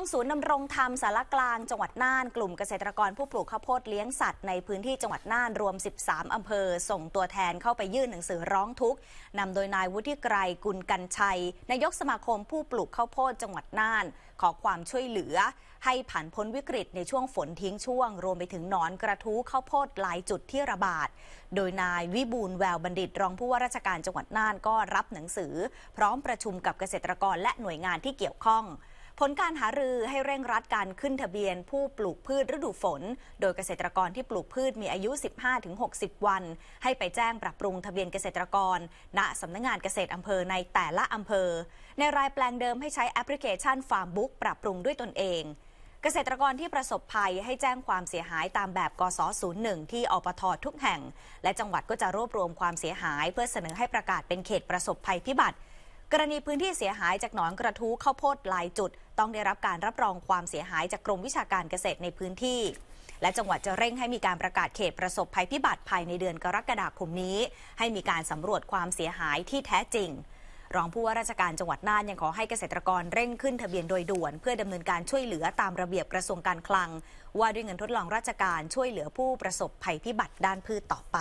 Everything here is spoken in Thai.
องศูนย์นำรงธรรมสารกลางจังหวัดน่านกลุ่มเกษตรกรผู้ปลูกข้าวโพดเลี้ยงสัตว์ในพื้นที่จังหวัดน่านรวม 13 อำเภอส่งตัวแทนเข้าไปยื่นหนังสือร้องทุกข์นำโดยนายวุฒิไกรกุลกันชัยนายกสมาคมผู้ปลูกข้าวโพดจังหวัดน่านขอความช่วยเหลือให้ผ่านพ้นวิกฤตในช่วงฝนทิ้งช่วงรวมไปถึงหนอนกระทู้ข้าวโพดหลายจุดที่ระบาดโดยนายวิบูลแววบัณฑิต รองผู้ว่าราชการจังหวัดน่านก็รับหนังสือพร้อมประชุมกับเกษตรกรและหน่วยงานที่เกี่ยวข้องผลการหารือให้เร่งรัดการขึ้นทะเบียนผู้ปลูกพืชฤดูฝน โดยเกษตรกรที่ปลูกพืชมีอายุ 15-60 วัน ให้ไปแจ้งปรับปรุงทะเบียนเกษตรกรณสำนักงงานเกษตรอำเภอในแต่ละอำเภอ ในรายแปลงเดิมให้ใช้แอปพลิเคชันฟาร์มบุ๊กปรับปรุงด้วยตนเอง เกษตรกรที่ประสบภัยให้แจ้งความเสียหายตามแบบกศ01ที่อปททุกแห่ง และจังหวัดก็จะรวบรวมความเสียหาย เพื่อเสนอให้ประกาศเป็นเขตประสบภัยพิบัติกรณีพื้นที่เสียหายจากหนอนกระทู้ข้าวโพดหลายจุดต้องได้รับการรับรองความเสียหายจากกรมวิชาการเกษตรในพื้นที่ และจังหวัดจะเร่งให้มีการประกาศเขตประสบภัยพิบัติภายในเดือนกรกฎาคมนี้ ให้มีการสำรวจความเสียหายที่แท้จริง รองผู้ว่าราชการจังหวัดน่านยังขอให้เกษตรกรเร่งขึ้นทะเบียนโดยด่วนเพื่อดำเนินการช่วยเหลือตามระเบียบกระทรวงการคลัง ว่าด้วยเงินทดลองราชการช่วยเหลือผู้ประสบภัยพิบัติด้านพืชต่อไป